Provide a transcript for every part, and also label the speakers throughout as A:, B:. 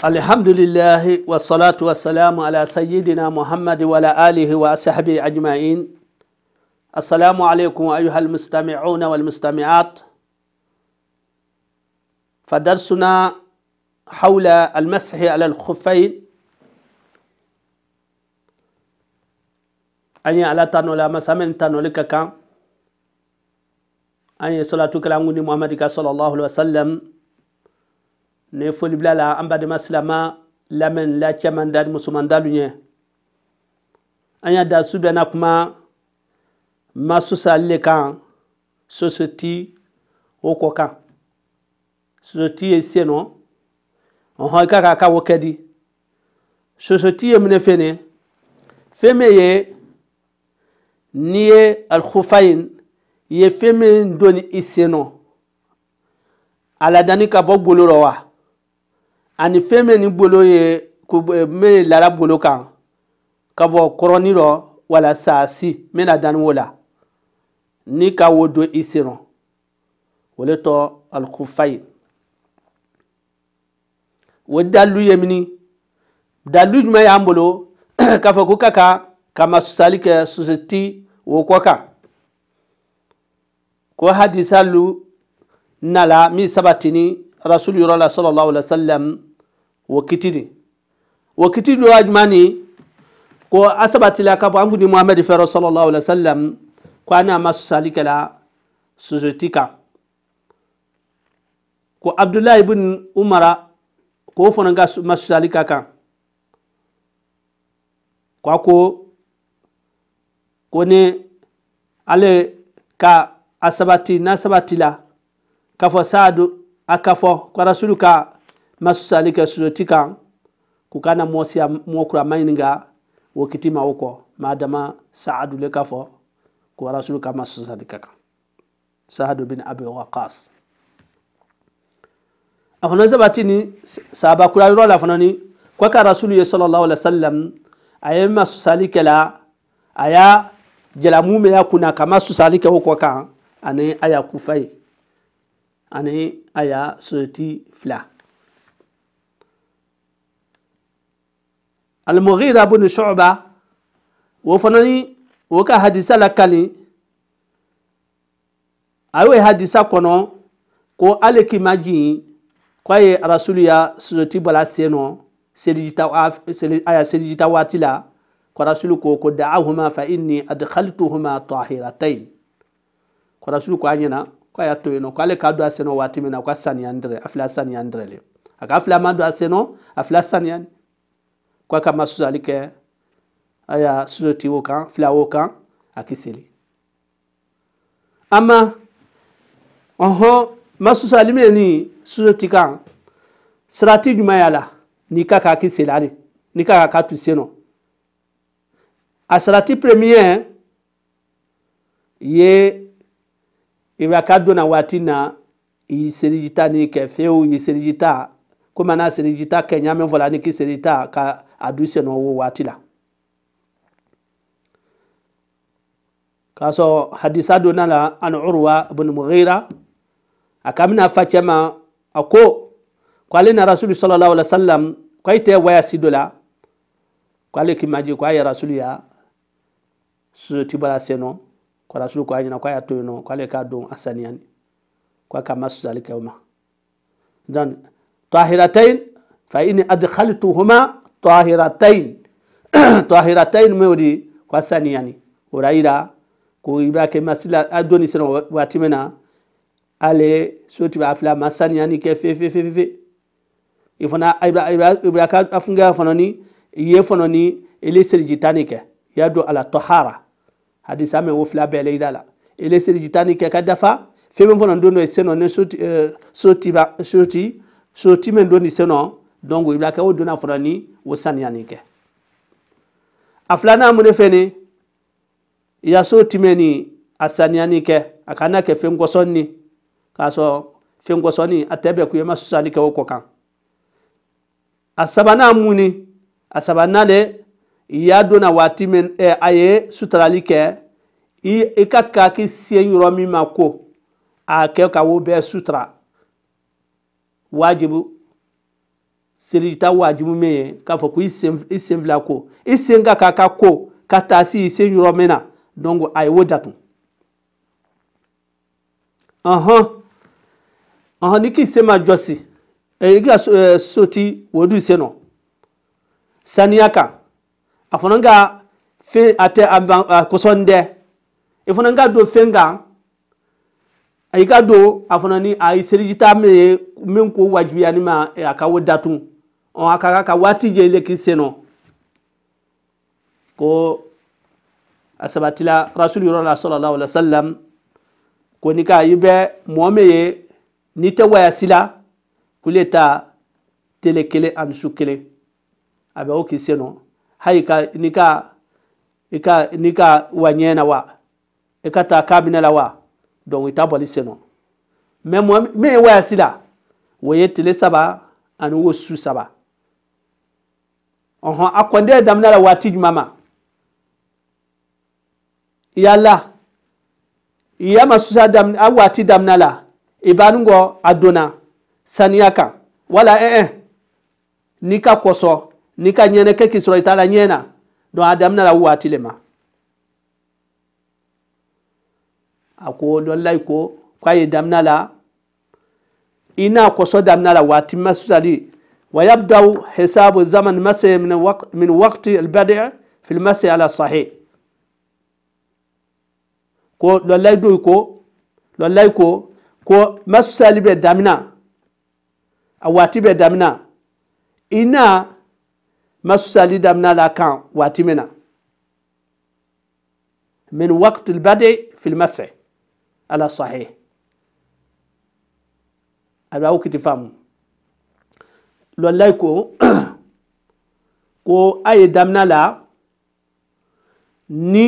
A: الحمد لله والصلاة والسلام على سيدنا محمد وعلى آله وصحبه أجمعين السلام عليكم أيها المستمعون والمستمعات فدرسنا حول المسح على الخفين أني على تنو لا مسامن تنو لك كان أني صلاة كلام محمد صلى الله عليه وسلم ne foli bila la an badema silama lamɛn la cɛman da ni musoman dalu ɲɛ an y'a da su bɛɛ na kuma masusali le kan sosoti o kɔ kan sosoti ye sen nɔ ɔhɔn i ka k'a ka wo kɛ di sosoti ye minɛ fɛnɛ fɛn min ye n'i ye alikufayin i ye fɛn min don i sen nɔ aladani ka bɔ golo rɔ wa ani fɛn min ni bolo ye eh, min ye lara bolo kan ka bɔ kɔrɔnin rɔ wala saasi min na dani wo la ni ka wo don i sen rɔ o le tɔ alikufayi o dalu ye mini dalu jumɛn y'an bolo k'a fɔ ko ka kan ka masusali kɛ susiti o kɔ kan ko hadisalu nala min sabatini rasulu yɔrɔ la sɔlɔ la wala wakitidi wakitidi wa jumani ko asabatila ka fɔ an kun ni muhammed fɛrɛ sallallahu alaihi wa sallam ko an n'a ma susali kɛla susoti kan ko abdulahi ibn umara k'o fana ka ma susali kan ko ko ko ni ale ka a n'a sabatila ka fɔ saadu a ko rasulu ka masusali ke suso ti kaŋ kukana mosia mo kura maininga wo kitima wo ko madama saadu le kafo ku rasul ka masusali ka saadu bin abi waqas a fana zabati ni sahaba kura yɔrɔ la fana ni ko ka rasul ye sallallahu alaihi wasallam a ye masusali kɛ la aya jela jalamu min y'a kuna ka masusali kɛ o kɔ kan ani aya y'a kufa ye ani a y'a sosoti al-Mughira ibn Shu'ba wo fana ni wo ka hadisa la kali a y'o hadisa kɔnɔ ko ale k'i ma jigin k'a ye arasulu ya sosoti bala sen nɔ selijita a ya selijita waati la ko arasulu ko ko da'ahuma fa inni adkhaltuhuma tahiratayn ko arasulu ko a ɲɛna k'a y'a to yen nɔ k'ale k'a don a sen nɔ waati min na k'a saniya n a fila saniya n le a k'a fila ma don a sen nɔ a fila saniya kwa ka ma susali kɛ a y'a susotigiw kan filawo ama ɔhɔn ma susali min ye la n'i ka k'a k'i seli ani n'i ka k'a k'a tu sen nɔ a sarati premier ye iraka donna waati na i selijita ni kɛ fewu i selijita komi a n'a selijita kɛ ɲaamɛ fɔla ani k'i ka adu seno wo watila kaso hadisa do nala an urwa ibn mughira akamna facema ako kwale na rasulu sallallahu alaihi wasallam kwaite waya sidola kwale kimaji kwa ya rasulu ya sosoti bala seno kwa rasulu kwa nyina kwa ya toyno kwale ka don asaniyani kwa kama susali kawma dan tahiratain fa in adkhaltuhuma طاهرتين طاهرتين مودي قساني يعني ورايرا كو ابراهيم مسلا ادوني سن واتمنا علي سوتي بافلا مسان يعني كيف في في في في يفنا ابراهيم ابراهيم افنغا فنوني يفنوني إيه الي سرجيتانيك يدو على طهاره حديث امي وفلا بالي دالا الي سرجيتانيك كدفا في من فنون دوني سنو نسوتي آه، سوتي سوتي سوتي من دوني سنو donc i b'a kɛ o donna fɔlɔ ni o saniyani kɛ a filanan mun de fɛ ni i ya ni a saniyani kɛ a kana kɛ fɛn kɔsɔnni k'a sɔrɔ fɛn kɔsɔnni a tɛ bɛn k'u ye ma susali kɛ o kɔ kan a sabanan mun ni a sabanan de i y'a donna waati min ɛ eh, a ye sutarali kɛ i i ka kaki se yɔrɔ min ma ko a kɛ ka o bɛɛ sutura wajibu selita wajibi min ye k'a fɔ k'i i sen fila ko i sen ka k'a ka ko ka taa se i se yɔrɔ min na donc a ye o datu ɔhɔn ɔhɔn ni k'i sen ma jɔsi ɛɛ i ka ɛɛ soti o du sen nɔ saniya kan a fana ka fɛn a tɛ a ban a kɔsɔn dɛ i fana ka don fɛn kan a y'i ka don a fana ni a ye selijita min ye min ko wajibiyali ma a ka wo datu. on akaga ka waati je leki seno ko a rasul yɔrɔ la sallallahu alaihi wasallam ko ni ka i ye n'i tɛ wayasi la kuleta ta tele kelen ani su kelen a bɛ o k'i senɔ hali ka n'i ka i ka na wa i ka la wa don i ta bɔli senɔ mɛ mɔɔ min ye wayasi la o ye saba ani o su saba ɔhɔn akɔnde dam na la waati juma yala yama susa dam a dam na la ibanu gɔ a donna saniya kan wala ɛɛ eh, eh. n'i ka kɔsɔ n'i ka ɲɛnɛ kɛ k'i sɔrɔ i t'a la ɲɛ na dɔn a dam na la waati le ma a ko lɔlayi ko k'a ye dam na la i n'a kɔsɔ dam na waati ma susali. ويبدا حساب الزمن مسي من وقت من وقت البدع في المسي على الصحيح كو لا لا يدو كو لا لا كو كو مسالي بدامنا اواتي بدامنا انا مسالي دامنا لا كان واتمنا من وقت البدع في المسح على الصحيح أبا كتفهم تفهم lollay ko ko a ye damina la ni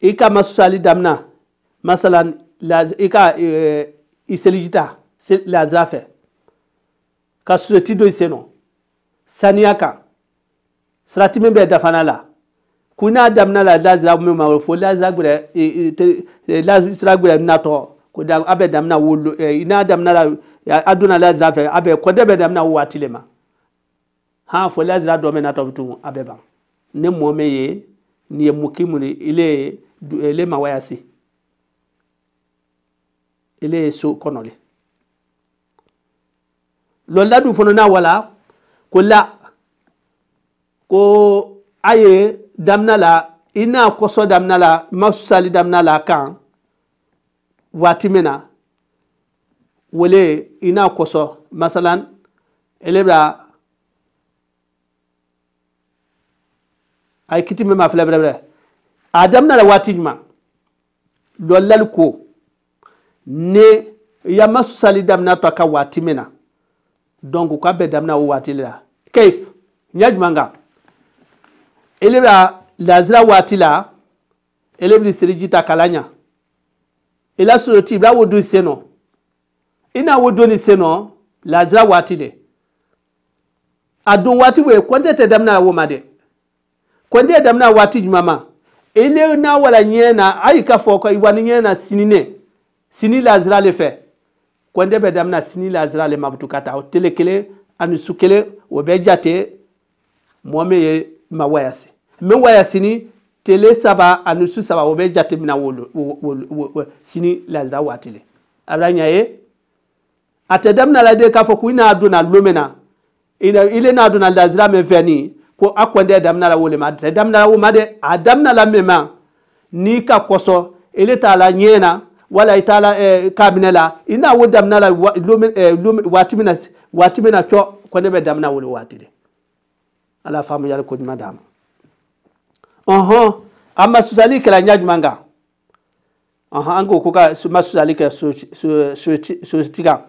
A: i ka masusali damina masalan i ka eh, i selijita laza fɛ ka sureti do i sen nɔ saniya kan sarati min bɛ dafana la kun n'a damina la lazira min ma fo lazira gbɛrɛ lazira gbɛrɛ natɔ ko a bɛ damina wolo n'a damina la aduna lazira fɛ a bɛ kɔdɛ bɛ damina waati le ma han fo lazira dɔ bɛ na tɔ tun a ban ne mɔ mɛ ye nin ye mukimu de ile ye ile ma waya si ile ye so kɔnɔ le lɔladu fana n'a wala ko la ko a ye damina la i n'a kɔsɔ damina la ma susali damina la kan waati min na wale ina koso masalan elebra ay kitimbe ma fila bere bere adam na la wati juma lolal ko ne ya masu sali damna to ka wati mena donc ka be damna o wati la kaif nya juma nga elebra lazira wati la elebri siriji ta kalanya ila sunoti ibra wodu seno ina wo doni seno lazira waati de a don waati wo ye kɔnte tɛ damina wo ma dɛ kɔnte damina waati juma ma ele na wala ɲɛ na a yi ka fɔ ko iwani ɲɛ na sini ne sini lazira le fɛ kɔnte bɛ damina sini lazira le mabutu ka taa o tele kelen ani su kelen o bɛ jate mɔɔ min ye ma wayasi n bɛ wayasi ni tele saba ani su saba o bɛ jate mina wolo wolo wolo sini lazira waati le a bɛ ɲa ye. ate demna la de kafo ku ina aduna lumena ina ile na aduna lazira me veni ko akwande damna la wole ma te damna la wumade adamna la mema ni ka koso ile ta la nyena wala itala eh, kabine la ina wo damna la lumen e, lumen watimina watimina cho ko ne be damna wole watide ala famu yar ko madam oho ama susali kala nyajmanga aha ango ko ka masusali ka so so so tiga so, so, so, so, so, so, so, so,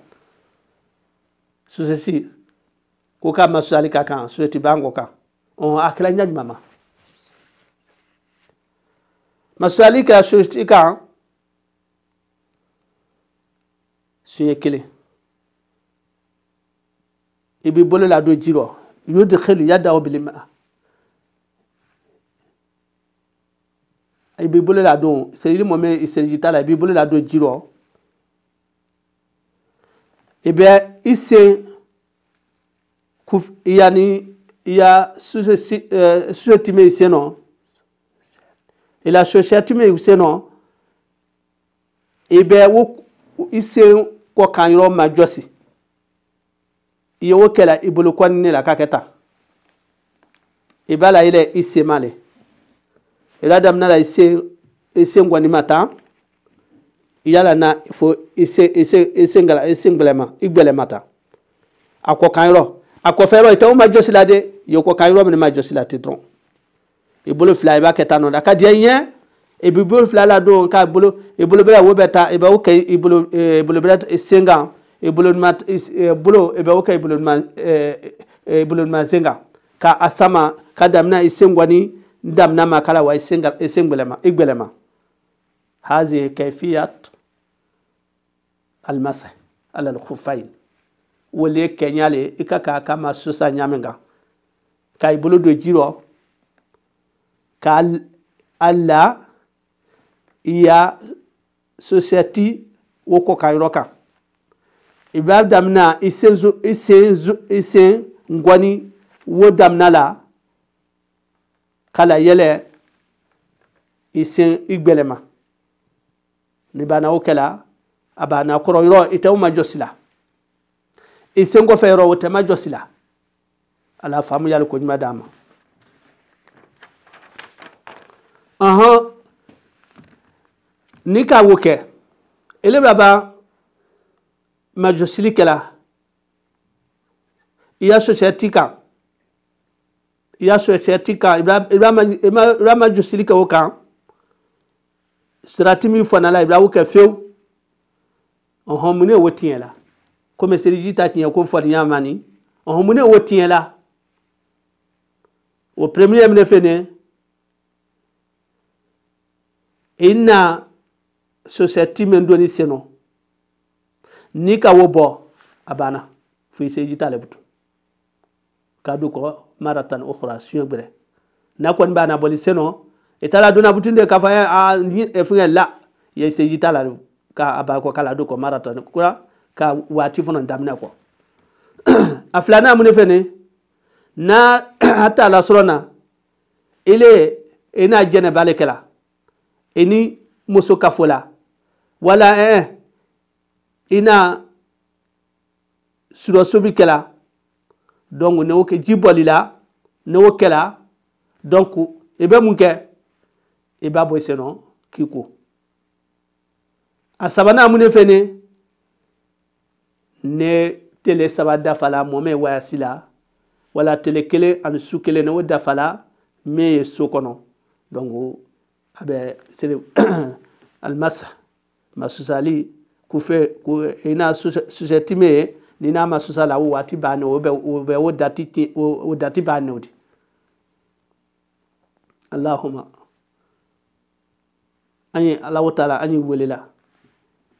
A: susesi ko ka ma susali ka kan suseti bango kan on akila ɲaɲuma ma e ma susali ka suseti kan suɲɛ kelen i b'i bolo ladon ji rɔ yudkhilu yadahu bilma i b'i bolo ladon selili mɔmɛ seliji t'a la i b'i bolo ladon ji rɔ e i bɛ ise kuf yani ya susɛtime e, ise nɔ ila susɛtime ise nɔ ibɛ wo ise kɔ kan yɔrɔ ma jɔsi iye wo kɛla i bolo kɔni ne la k'a kɛ tan i b'a la yɛlɛ i se ma lɛ i la la i se i se ŋɔni ma tan yala na fo igbɛlɛmata a kɔ kan yɔrɔ a kɔfɛ yɔrɔ ita o ma jɔsi la de yɔ kɔ kan yɔrɔ mi ma jɔsi la ten dɔrɔn i bolo fila i b'a kɛ tan nɔ la ka diɲɛ ɲɛ i b'i bolo fila la don e, e, e, k'a bolo i bolo bɛrɛ wo bɛ ta i b'o kɛ i bolo ɛɛ bolo bɛrɛ sen kan i bolo ɲuman ɛɛ bolo i b'o kɛ i bolo ɲuman ɛɛ bolo ɲuman sen kan k'a sama ka damina i sen gɔni damina ma k'a wa i sen ka i sen هذه كيفية المسح على الخفين wale kenyale ika ka kama susa nyaminga ka ibulu do jiro ka alla iya society woko ka yoroka ibab damna isenzu isenzu isen ngwani wo damna la kala yele isen igbelema ni bana o kɛla a bana kɔrɔ yɔrɔ i ma jɔsi la i sen yɔrɔ o ma jɔsi la ala faamu yali ko ɲuman d'a ma ɔhɔn ni k'a wo kɛ ele bɛ ban ma jɔsili kɛla i y'a sɔsɛ ti kan i y'a sɔsɛ ti kan i b'a ma kɛ o kan sirati min fɔna la i bɛ awo kɛ fewu ɔhɔn mun ne wo tiɲɛ la komi seliji ta tiɲɛ ko fɔli ɲa ma ni ɔhɔn mun ne wo tiɲɛ la o premier minɛ fɛnɛ i na sosɛti min do ni senɔ ni ka wo bɔ a banna fo i seliji t'ale butu k'a kɔ mara tan o kɔrɔ a gbɛrɛ n'a kɔni b'a na bɔli senɔ itala dona butunde kafa ya a efunga la ya se jitala ka aba ko kala do ko marata kura ka wati fona damna ko aflana mun fene na hatta la na ile ina jene bale kala ini muso kafola wala eh ina surosobi kɛla donc ne wo kɛ ji bɔli la ne wo kɛla donc i bɛ mun kɛ i b'a bɔ i sen nɔ k'i ko a sabanan mun de fɛnɛ ne tele saba dafala mɔmɛ wayasi la wala tele kelen ani su kelen ne o dafala min ye so kɔnɔ donc a bɛ sere alimasa masusali kufɛ ko i na susɛti min ye ni n'a ma susa la o waati b'a nɛ o bɛ o bɛ o dati ti o dati b'a nɛ o de alahuma an ye alaw ta la an ye welela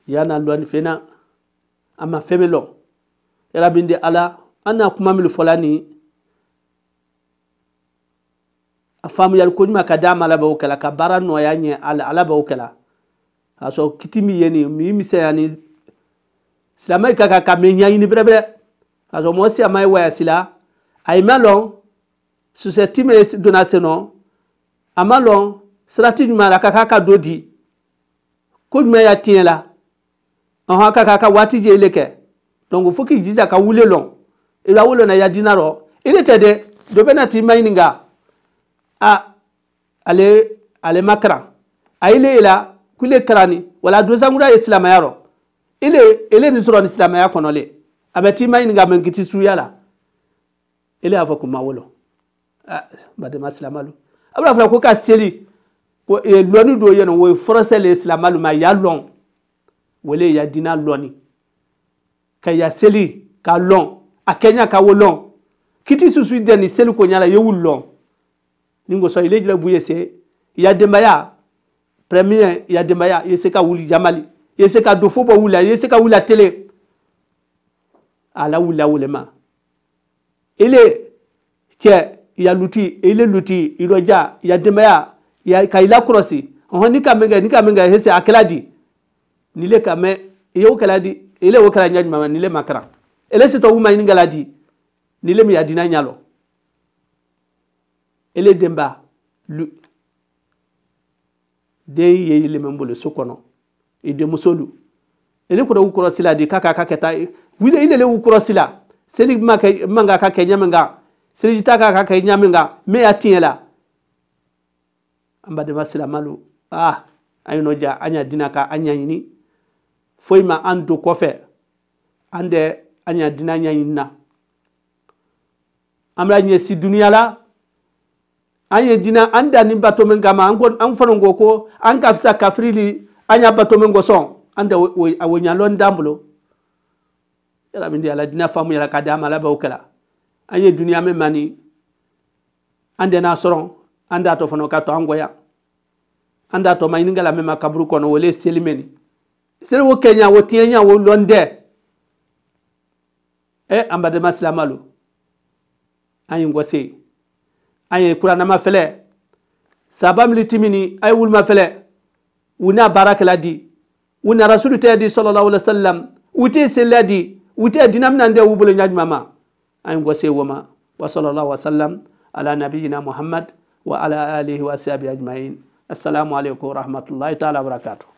A: yana lɔni fɛnna a ma fɛn min lɔ yala min di ala an n'a kuma min fɔla nin a faamuyali ko ɲuman ka d'a ma ala b'o kɛla ka baara nɔgɔya ɲɛ ala ala b'o kɛla k'a sɔrɔ kiti min ye nin min misɛnya nin silamɛ ka kan ka min ɲɛɲini bɛrɛbɛrɛ k'a sɔrɔ mɔgɔ silamɛ ye wayasi la a ye ma lɔn susɛti min donna sen nɔ a ma lɔn sirati jumɛn la ka k'a ka do di ko jumɛn y'a tiɲɛ la ɔhɔn ka k'a ka waati jeli kɛ donc fo k'i jija ka wuli lɔn i la wuli na ya dina rɔ i de tɛ dɛ dɔ bɛ na t'i ma ɲininka a ale ale ma kalan a ile la kule karani wala donsangura ye silamɛya rɔ ile ile nin sɔrɔ nin silamɛya kɔnɔ le a bɛ t'i ma ɲininka mɛ n ti suya la ile y'a fɔ k'u ma wolo a badema silamalu a bɛ na fɔla ko ka seli ko e lɔnni dɔ yɛlɛ o ye fɔrɔsɛ le silamɛ ma ya lɔn wale ya dina lɔnni ka ya seli ka lɔn a kɛɲa ka wo lɔn kiti susu dɛ ni seli ko ɲala yewu lɔn ni kosɔn ile jira bu ye se ya denbaya premier ya denbaya ye se ka wuli jamali, i ye se ka don fo bɔ wuli la ye se ka wuli la tele ala wuli la wele ma ile cɛ ya luti ile luti irɔja ya denbaya ka ila kɔrɔsi ɔhɔn ni ka min kɛ ni ka min kɛ hese a kɛla di nile ka mɛ i y'o kɛla di ile o kɛla ɲɛ ma nile ma kɛra ele si tɔ wuma ɲini kɛla di nile mi a di n'a ele denba lu den ye ile mɛ n bolo so kɔnɔ i lu ele kɔrɔ u kɔrɔsi la di k'a ka kɛ taa wuli ile le u la seli ma kɛ man ka kɛ ɲɛ min kan seliji ta ka kɛ ɲɛ min kan mɛ y'a tiɲɛ la an baden ah, ma silamalu ah an ye nɔ an y'a dina ka an ɲaɲini foyi ma an to kɔfɛ an tɛ an y'a dina ɲaɲini na an bɛna ɲɛsi duniya la an ye dina an da ni bato min kama an ko an fana ko ko an ka fisa kafiri li an y'a bato min kosɔn an tɛ a woɲalɔn t'an bolo yala min di ala dina faamu yala ka di an ma ala b'aw kɛla an ye duniya min mani an tɛ n'a sɔrɔ anda to fana ka to angoya anda to ma iningala mema kaburu kono wole selimeni sel wo kenya wo tienya wo londe e eh, ambade masilamalu ayi ngwase ayi kurana mafele litimini, militimini ayi wulma fele wuna barakala di wuna rasulu te di sallallahu alaihi wasallam wuti sella di wuti dinamna nde wubulo nyaadi mama ayi ngwase woma wa sallallahu alaihi wasallam ala nabiyina muhammad وعلى آله وأصحابه أجمعين السلام عليكم ورحمة الله تعالى وبركاته